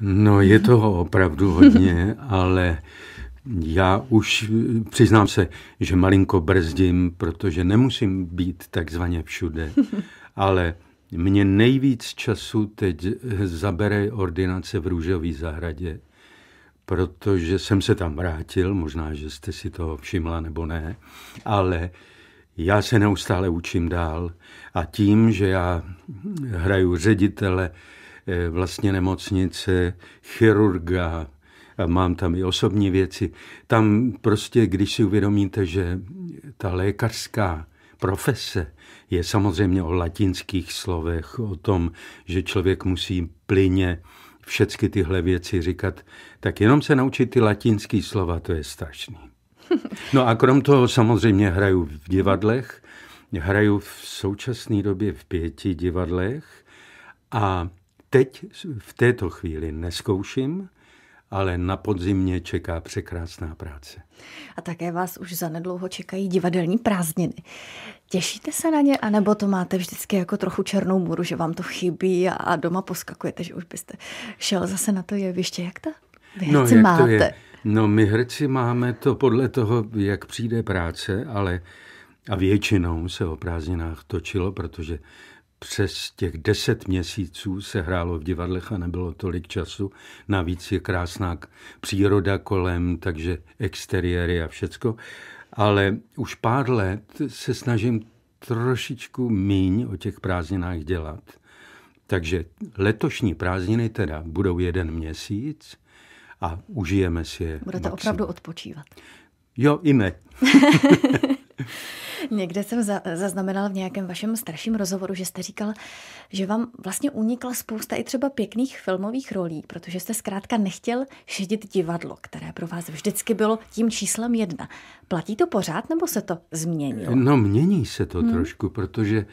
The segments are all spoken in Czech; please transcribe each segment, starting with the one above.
No je toho opravdu hodně, ale já už přiznám se, že malinko brzdím, protože nemusím být takzvaně všude, ale mě nejvíc času teď zabere ordinace v Růžové zahradě, protože jsem se tam vrátil, možná, že jste si toho všimla nebo ne, ale já se neustále učím dál a tím, že já hraju ředitele E, vlastně nemocnice, chirurga, a mám tam i osobní věci. Tam prostě, když si uvědomíte, že ta lékařská profese je samozřejmě o latinských slovech, o tom, že člověk musí plyně všechny tyhle věci říkat, tak jenom se naučit ty latinský slova, to je strašný. No a krom toho samozřejmě hraju v divadlech, hraju v současné době v pěti divadlech a teď v této chvíli neskouším, ale na podzimě čeká překrásná práce. A také vás už zanedlouho čekají divadelní prázdniny. Těšíte se na ně, anebo to máte vždycky jako trochu černou můru, že vám to chybí a doma poskakujete, že už byste šel zase na to jeviště. Jak to vy no, jak máte? To je? No my herci máme to podle toho, jak přijde práce, ale a většinou se o prázdninách točilo, protože přes těch deset měsíců se hrálo v divadlech a nebylo tolik času. Navíc je krásná příroda kolem, takže exteriéry a všecko. Ale už pár let se snažím trošičku míň o těch prázdninách dělat. Takže letošní prázdniny teda budou jeden měsíc a užijeme si je. Budete maxim. opravdu odpočívat. Jo, i ne. Někde jsem za, zaznamenal v nějakém vašem starším rozhovoru, že jste říkal, že vám vlastně unikla spousta i třeba pěkných filmových rolí, protože jste zkrátka nechtěl šedit divadlo, které pro vás vždycky bylo tím číslem jedna. Platí to pořád nebo se to změnilo? No mění se to hmm. trošku, protože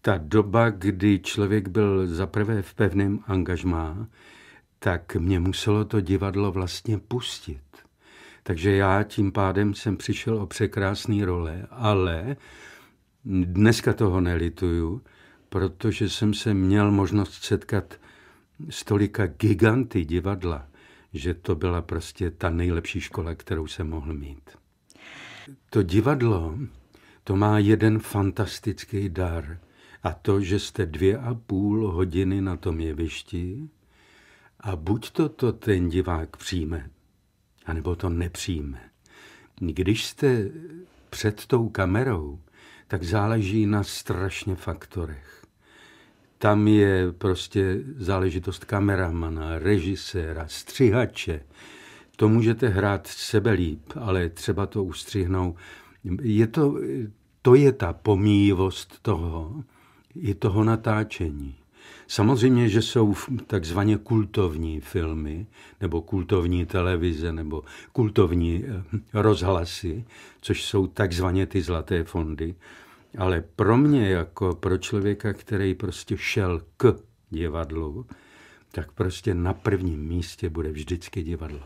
ta doba, kdy člověk byl zaprvé v pevném angažmá, tak mě muselo to divadlo vlastně pustit. Takže já tím pádem jsem přišel o překrásné role, ale dneska toho nelituju, protože jsem se měl možnost setkat s tolika giganty divadla, že to byla prostě ta nejlepší škola, kterou jsem mohl mít. To divadlo, to má jeden fantastický dar a to, že jste dvě a půl hodiny na tom jevišti a buď to, to ten divák přijme, anebo to nepřijme. Když jste před tou kamerou, tak záleží na strašně faktorech. Tam je prostě záležitost kameramana, režiséra, střihače. To můžete hrát sebe líp, ale třeba to ustřihnou. Je to, to je ta pomíjivost toho, i toho natáčení. Samozřejmě, že jsou takzvaně kultovní filmy, nebo kultovní televize, nebo kultovní eh, rozhlasy, což jsou takzvaně ty zlaté fondy. Ale pro mě, jako pro člověka, který prostě šel k divadlu, tak prostě na prvním místě bude vždycky divadlo.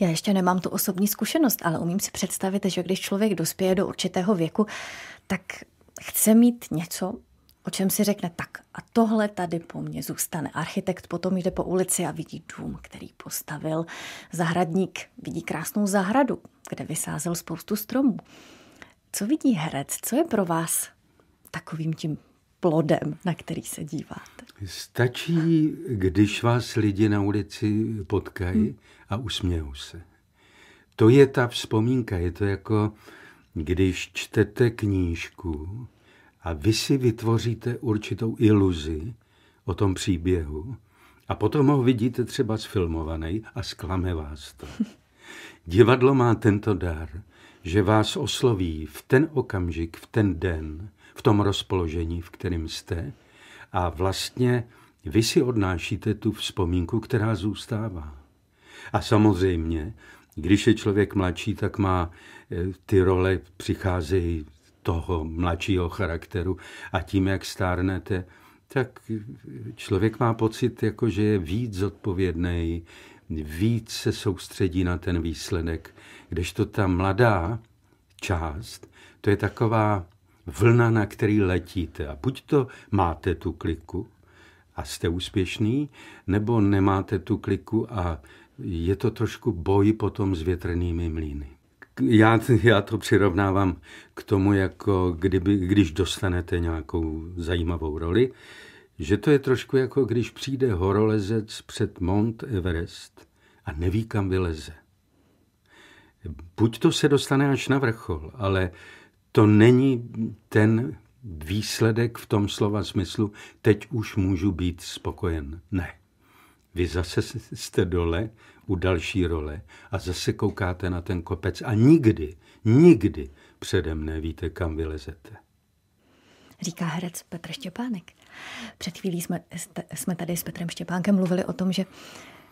Já ještě nemám tu osobní zkušenost, ale umím si představit, že když člověk dospěje do určitého věku, tak chce mít něco, o čem si řekne tak a tohle tady po mně zůstane. Architekt potom jde po ulici a vidí dům, který postavil zahradník. Vidí krásnou zahradu, kde vysázel spoustu stromů. Co vidí herec? Co je pro vás takovým tím plodem, na který se díváte? Stačí, když vás lidi na ulici potkají hmm. a usmějou se. To je ta vzpomínka. Je to jako, když čtete knížku a vy si vytvoříte určitou iluzi o tom příběhu a potom ho vidíte třeba sfilmovaný a zklame vás to. Divadlo má tento dar, že vás osloví v ten okamžik, v ten den, v tom rozpoložení, v kterém jste a vlastně vy si odnášíte tu vzpomínku, která zůstává. A samozřejmě, když je člověk mladší, tak má eh, ty role přicházejí toho mladšího charakteru a tím, jak stárnete, tak člověk má pocit, jako že je víc zodpovědný, víc se soustředí na ten výsledek, kdežto ta mladá část, to je taková vlna, na který letíte. A buď to máte tu kliku a jste úspěšný, nebo nemáte tu kliku a je to trošku boj potom s větrnými mlýny já, já to přirovnávám k tomu, jako kdyby, když dostanete nějakou zajímavou roli, že to je trošku jako když přijde horolezec před Mount Everest a neví, kam vyleze. Buď to se dostane až na vrchol, ale to není ten výsledek v tom slova smyslu, teď už můžu být spokojen. Ne. Vy zase jste dole, u další role a zase koukáte na ten kopec a nikdy, nikdy předem nevíte, kam vylezete. Říká herec Petr Štěpánek. Před chvílí jsme, jsme tady s Petrem Štěpánkem mluvili o tom, že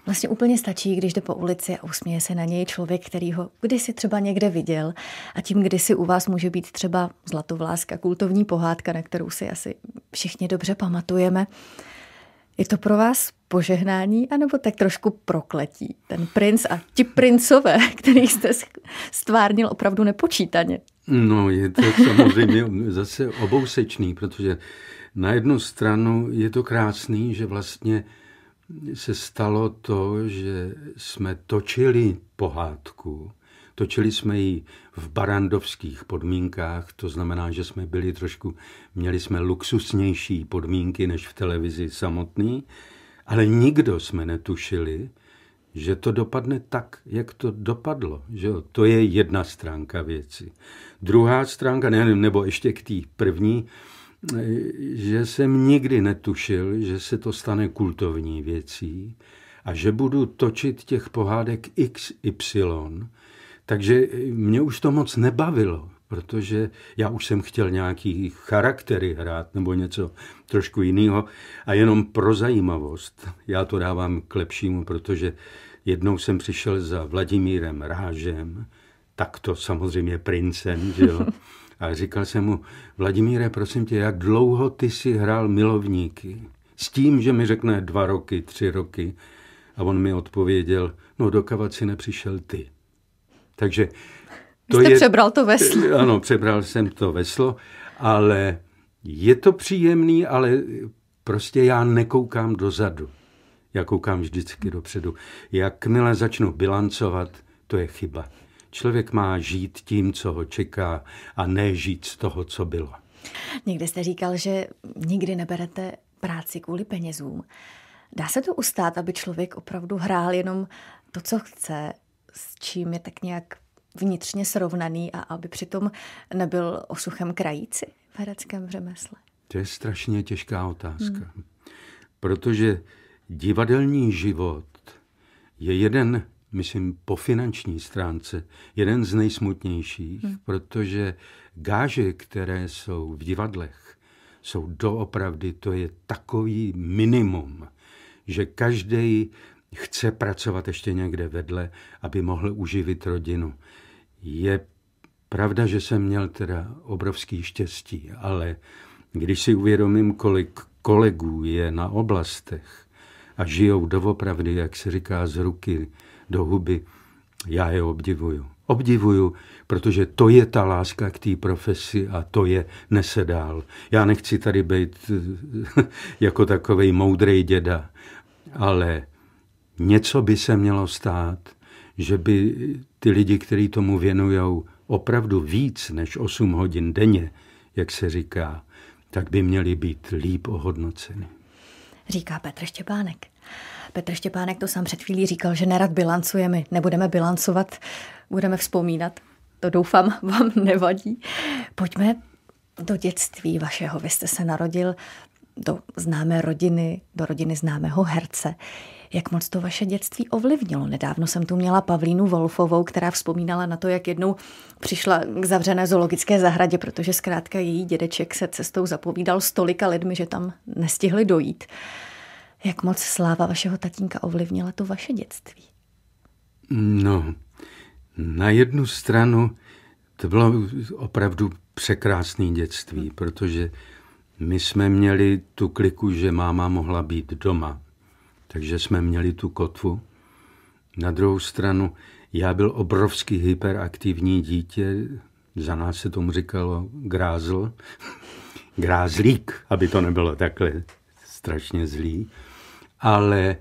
Vlastně úplně stačí, když jde po ulici a usměje se na něj člověk, který ho kdysi třeba někde viděl a tím kdysi u vás může být třeba zlatovláska, kultovní pohádka, na kterou si asi všichni dobře pamatujeme. Je to pro vás požehnání, anebo tak trošku prokletí? Ten princ a ti princové, který jste stvárnil opravdu nepočítaně. No, je to samozřejmě zase obousečný, protože na jednu stranu je to krásný, že vlastně se stalo to, že jsme točili pohádku, Točili jsme ji v barandovských podmínkách, to znamená, že jsme byli trošku, měli jsme luxusnější podmínky než v televizi samotný, ale nikdo jsme netušili, že to dopadne tak, jak to dopadlo. Že jo? To je jedna stránka věci. Druhá stránka, ne, nebo ještě k té první, že jsem nikdy netušil, že se to stane kultovní věcí a že budu točit těch pohádek XY, takže eh, mě už to moc nebavilo, protože já už jsem chtěl nějaký charaktery hrát nebo něco trošku jiného. A jenom pro zajímavost, já to dávám k lepšímu, protože jednou jsem přišel za Vladimírem Rážem, takto samozřejmě princem, že jo? A říkal jsem mu, Vladimíre, prosím tě, jak dlouho ty si hrál milovníky? S tím, že mi řekne dva roky, tři roky. A on mi odpověděl, no dokavat si nepřišel ty. Takže to jste je, přebral to veslo. Ano, přebral jsem to veslo, ale je to příjemný, ale prostě já nekoukám dozadu. Já koukám vždycky dopředu. Jakmile začnu bilancovat, to je chyba. Člověk má žít tím, co ho čeká a ne žít z toho, co bylo. Někde jste říkal, že nikdy neberete práci kvůli penězům. Dá se to ustát, aby člověk opravdu hrál jenom to, co chce s čím je tak nějak vnitřně srovnaný a aby přitom nebyl osuchem krajíci v hereckém řemesle? To je strašně těžká otázka. Hmm. Protože divadelní život je jeden, myslím, po finanční stránce, jeden z nejsmutnějších, hmm. protože gáže, které jsou v divadlech, jsou doopravdy, to je takový minimum, že každý chce pracovat ještě někde vedle, aby mohl uživit rodinu. Je pravda, že jsem měl teda obrovský štěstí, ale když si uvědomím, kolik kolegů je na oblastech a žijou doopravdy, jak se říká, z ruky do huby, já je obdivuju. Obdivuju, protože to je ta láska k té profesi a to je nese dál. Já nechci tady být eh, jako takový moudrý děda, ale něco by se mělo stát, že by ty lidi, kteří tomu věnují opravdu víc než 8 hodin denně, jak se říká, tak by měli být líp ohodnoceny. Říká Petr Štěpánek. Petr Štěpánek to sám před chvílí říkal, že nerad bilancujeme, nebudeme bilancovat, budeme vzpomínat. To doufám vám nevadí. Pojďme do dětství vašeho. Vy jste se narodil do známé rodiny, do rodiny známého herce. Jak moc to vaše dětství ovlivnilo? Nedávno jsem tu měla Pavlínu Wolfovou, která vzpomínala na to, jak jednou přišla k zavřené zoologické zahradě, protože zkrátka její dědeček se cestou zapovídal stolika lidmi, že tam nestihli dojít. Jak moc sláva vašeho tatínka ovlivnila to vaše dětství? No, na jednu stranu to bylo opravdu překrásné dětství, protože my jsme měli tu kliku, že máma mohla být doma takže jsme měli tu kotvu. Na druhou stranu, já byl obrovský hyperaktivní dítě, za nás se tomu říkalo grázl, grázlík, aby to nebylo takhle strašně zlý. Ale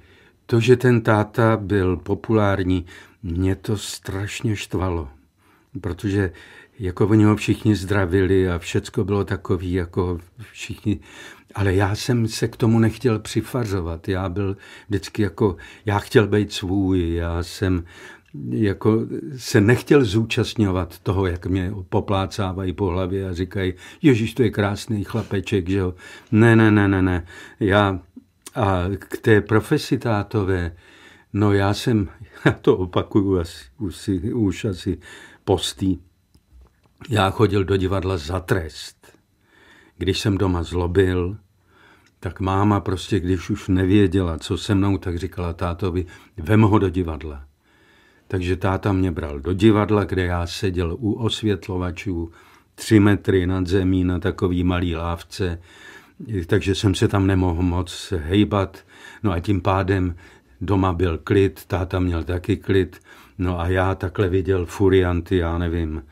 to, že ten táta byl populární, mě to strašně štvalo, protože jako oni ho všichni zdravili a všecko bylo takový, jako všichni ale já jsem se k tomu nechtěl přifařovat. Já byl vždycky jako, já chtěl být svůj, já jsem jako se nechtěl zúčastňovat toho, jak mě poplácávají po hlavě a říkají, Ježíš, to je krásný chlapeček, že jo. Ne, ne, ne, ne, ne. Já a k té profesi tátové, no já jsem, já to opakuju asi, už, už asi postý, já chodil do divadla za trest. Když jsem doma zlobil, tak máma prostě, když už nevěděla, co se mnou, tak říkala tátovi, vem ho do divadla. Takže táta mě bral do divadla, kde já seděl u osvětlovačů, tři metry nad zemí na takový malý lávce, takže jsem se tam nemohl moc hejbat. No a tím pádem doma byl klid, táta měl taky klid, no a já takhle viděl furianty, já nevím,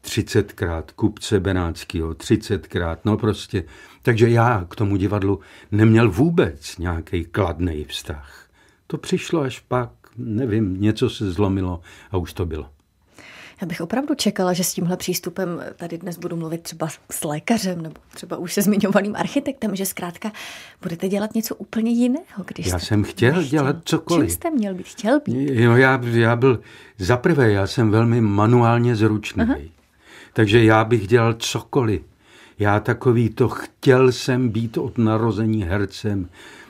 třicetkrát kupce Benátského, třicetkrát, no prostě takže já k tomu divadlu neměl vůbec nějaký kladný vztah. To přišlo až pak, nevím, něco se zlomilo a už to bylo. Já bych opravdu čekala, že s tímhle přístupem tady dnes budu mluvit třeba s lékařem nebo třeba už se zmiňovaným architektem, že zkrátka budete dělat něco úplně jiného. Když já jsem chtěl nechtěl. dělat cokoliv. Čím jste měl být? Chtěl být? Jo, já, já byl, zaprvé, já jsem velmi manuálně zručný. Aha. Takže já bych dělal cokoliv. Já takový to chtěl jsem být od narození hercem,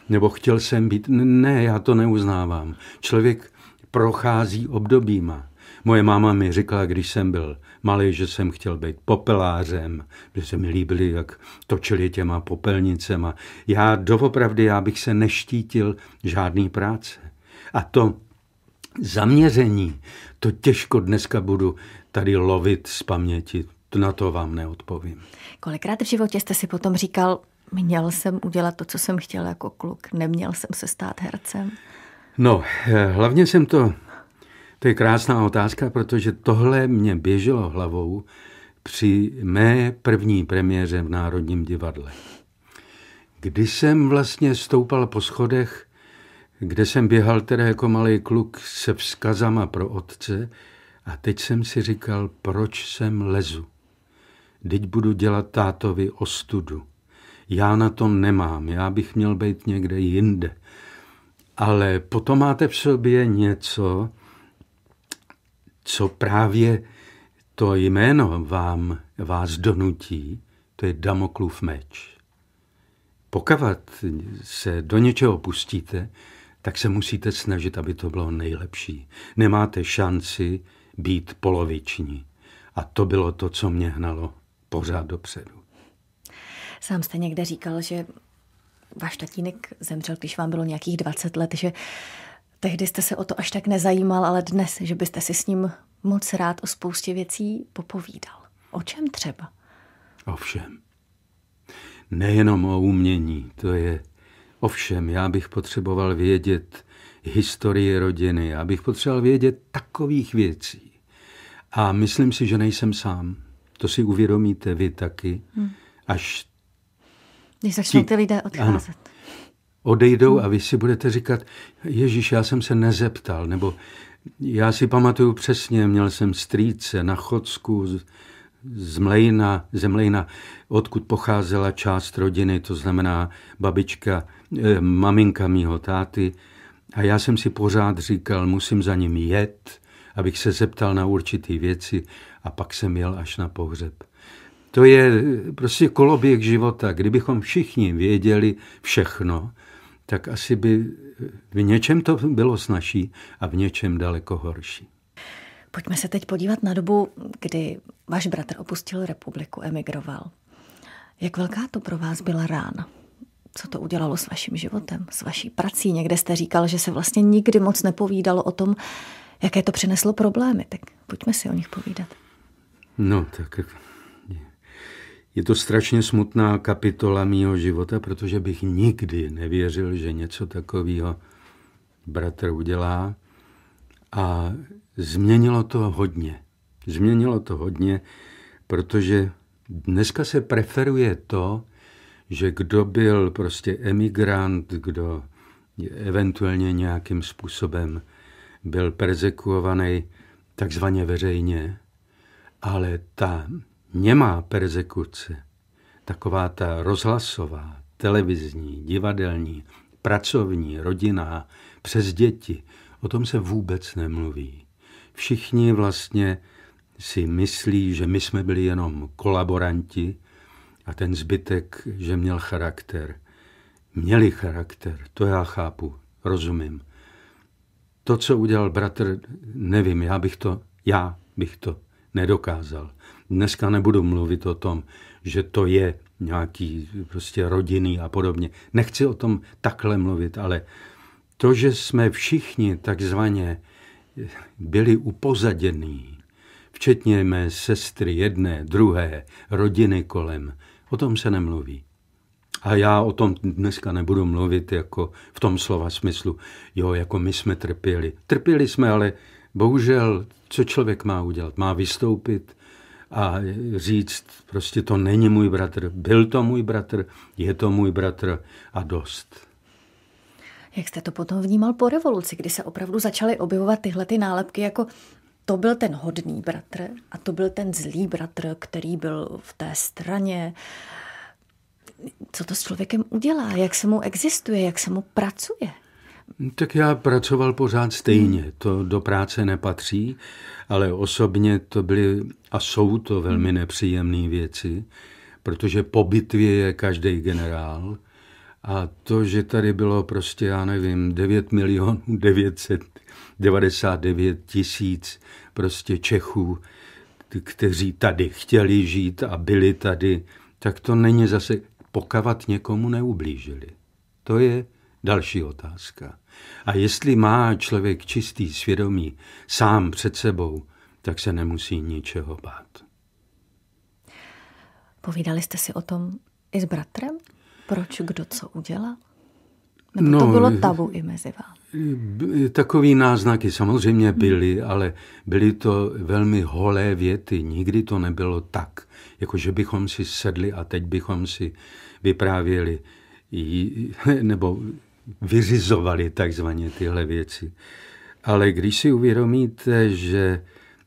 nebo chtěl jsem být, ne, já to neuznávám. Člověk prochází obdobíma. Moje máma mi říkala, když jsem byl malý, že jsem chtěl být popelářem, že se mi líbili, jak točili těma popelnicema. Já doopravdy, já bych se neštítil žádný práce. A to zaměření, to těžko dneska budu tady lovit z paměti. To na to vám neodpovím. Kolikrát v životě jste si potom říkal, měl jsem udělat to, co jsem chtěl jako kluk, neměl jsem se stát hercem? No, eh, hlavně jsem to, to je krásná otázka, protože tohle mě běželo hlavou při mé první premiéře v Národním divadle. Kdy jsem vlastně stoupal po schodech, kde jsem běhal teda jako malý kluk se vzkazama pro otce, a teď jsem si říkal, proč jsem lezu. Teď budu dělat tátovi ostudu. Já na to nemám, já bych měl být někde jinde. Ale potom máte v sobě něco, co právě to jméno vám, vás donutí, to je Damoklův meč. Pokavat se do něčeho pustíte, tak se musíte snažit, aby to bylo nejlepší. Nemáte šanci být poloviční. A to bylo to, co mě hnalo pořád dopředu. Sám jste někde říkal, že váš tatínek zemřel, když vám bylo nějakých 20 let, že tehdy jste se o to až tak nezajímal, ale dnes, že byste si s ním moc rád o spoustě věcí popovídal. O čem třeba? O všem. Nejenom o umění, to je Ovšem, já bych potřeboval vědět historii rodiny, já bych potřeboval vědět takových věcí. A myslím si, že nejsem sám. To si uvědomíte vy taky, hmm. až... Když začnou ti... ty lidé odcházet. Ano, odejdou hmm. a vy si budete říkat, Ježíš, já jsem se nezeptal, nebo já si pamatuju přesně, měl jsem strýce na Chodsku z, z Mlejna, ze Mlejna, odkud pocházela část rodiny, to znamená babička, eh, maminka mýho táty. A já jsem si pořád říkal, musím za ním jet, abych se zeptal na určité věci a pak jsem jel až na pohřeb. To je eh, prostě koloběh života. Kdybychom všichni věděli všechno, tak asi by eh, v něčem to bylo snažší a v něčem daleko horší. Pojďme se teď podívat na dobu, kdy váš bratr opustil republiku, emigroval. Jak velká to pro vás byla rána? Co to udělalo s vaším životem, s vaší prací? Někde jste říkal, že se vlastně nikdy moc nepovídalo o tom, jaké to přineslo problémy. Tak pojďme si o nich povídat. No, tak je to strašně smutná kapitola mýho života, protože bych nikdy nevěřil, že něco takového bratr udělá. A změnilo to hodně. Změnilo to hodně, protože dneska se preferuje to, že kdo byl prostě emigrant, kdo eventuálně nějakým způsobem byl persekuovaný takzvaně veřejně, ale ta němá persekuce, taková ta rozhlasová, televizní, divadelní, pracovní, rodina, přes děti, o tom se vůbec nemluví. Všichni vlastně si myslí, že my jsme byli jenom kolaboranti a ten zbytek, že měl charakter. Měli charakter, to já chápu, rozumím. To, co udělal bratr, nevím, já bych to, já bych to nedokázal. Dneska nebudu mluvit o tom, že to je nějaký prostě rodiny a podobně. Nechci o tom takhle mluvit, ale to, že jsme všichni takzvaně byli upozaděný, včetně mé sestry jedné, druhé, rodiny kolem, o tom se nemluví. A já o tom dneska nebudu mluvit jako v tom slova smyslu. Jo, jako my jsme trpěli. Trpěli jsme, ale bohužel, co člověk má udělat? Má vystoupit a říct, prostě to není můj bratr, byl to můj bratr, je to můj bratr a dost. Jak jste to potom vnímal po revoluci, kdy se opravdu začaly objevovat tyhle ty nálepky jako to byl ten hodný bratr a to byl ten zlý bratr, který byl v té straně, co to s člověkem udělá, jak se mu existuje, jak se mu pracuje. Tak já pracoval pořád stejně, hmm. to do práce nepatří, ale osobně to byly a jsou to velmi hmm. nepříjemné věci, protože po bitvě je každý generál a to, že tady bylo prostě, já nevím, 9 milionů 999 tisíc prostě Čechů, kteří tady chtěli žít a byli tady, tak to není zase pokavat někomu neublížili? To je další otázka. A jestli má člověk čistý svědomí sám před sebou, tak se nemusí ničeho bát. Povídali jste si o tom i s bratrem? Proč kdo co udělal? Nebo no, to bylo eh, tabu i mezi vámi? E, takový náznaky samozřejmě hmm. byly, ale byly to velmi holé věty. Nikdy to nebylo tak, jako že bychom si sedli a teď bychom si vyprávěli nebo vyřizovali takzvaně tyhle věci. Ale když si uvědomíte, že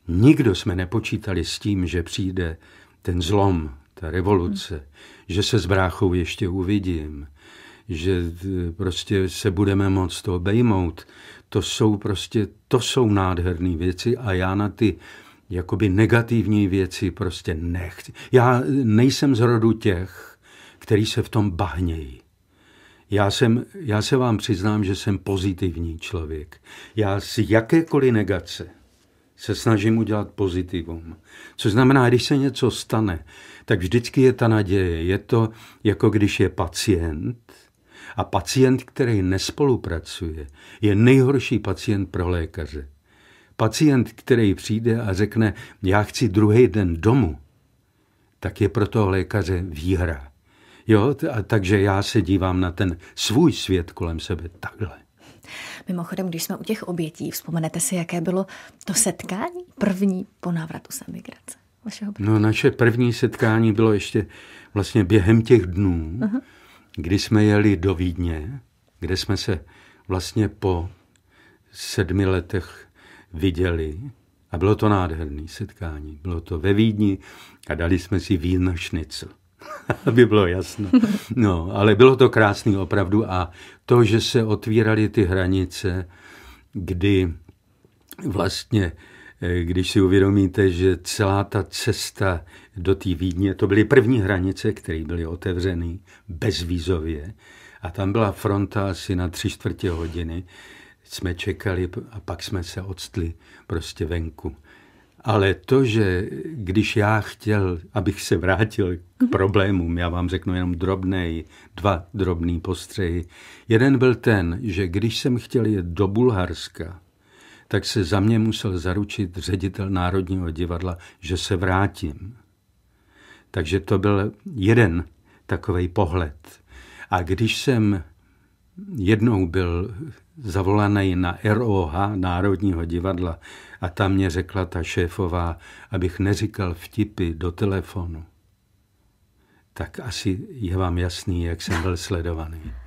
nikdo jsme nepočítali s tím, že přijde ten zlom, ta revoluce, hmm. že se s bráchou ještě uvidím, že eh, prostě se budeme moc to obejmout. To jsou prostě, to jsou nádherné věci a já na ty jakoby negativní věci prostě nechci. Já nejsem z rodu těch, který se v tom bahnějí. Já, jsem, já se vám přiznám, že jsem pozitivní člověk. Já si jakékoliv negace se snažím udělat pozitivum. Což znamená, když se něco stane, tak vždycky je ta naděje. Je to jako když je pacient, a pacient, který nespolupracuje, je nejhorší pacient pro lékaře. Pacient, který přijde a řekne, já chci druhý den domů, tak je pro toho lékaře výhra. Jo, a takže já se dívám na ten svůj svět kolem sebe takhle. Mimochodem, když jsme u těch obětí, vzpomenete si, jaké bylo to setkání první po návratu z emigrace? Vašeho no, naše první setkání bylo ještě vlastně během těch dnů. Uh-huh kdy jsme jeli do Vídně, kde jsme se vlastně po sedmi letech viděli a bylo to nádherné setkání. Bylo to ve Vídni a dali jsme si víno šnicl. aby bylo jasno. No, ale bylo to krásný opravdu a to, že se otvíraly ty hranice, kdy vlastně Eh, když si uvědomíte, že celá ta cesta do té Vídně, to byly první hranice, které byly otevřeny bezvízově a tam byla fronta asi na tři čtvrtě hodiny. Jsme čekali a pak jsme se odstli prostě venku. Ale to, že když já chtěl, abych se vrátil k mhm. problémům, já vám řeknu jenom drobné, dva drobný postřehy. Jeden byl ten, že když jsem chtěl jet do Bulharska, tak se za mě musel zaručit ředitel Národního divadla, že se vrátím. Takže to byl jeden takový pohled. A když jsem jednou byl zavolaný na ROH Národního divadla a tam mě řekla ta šéfová, abych neříkal vtipy do telefonu, tak asi je vám jasný, jak jsem byl sledovaný.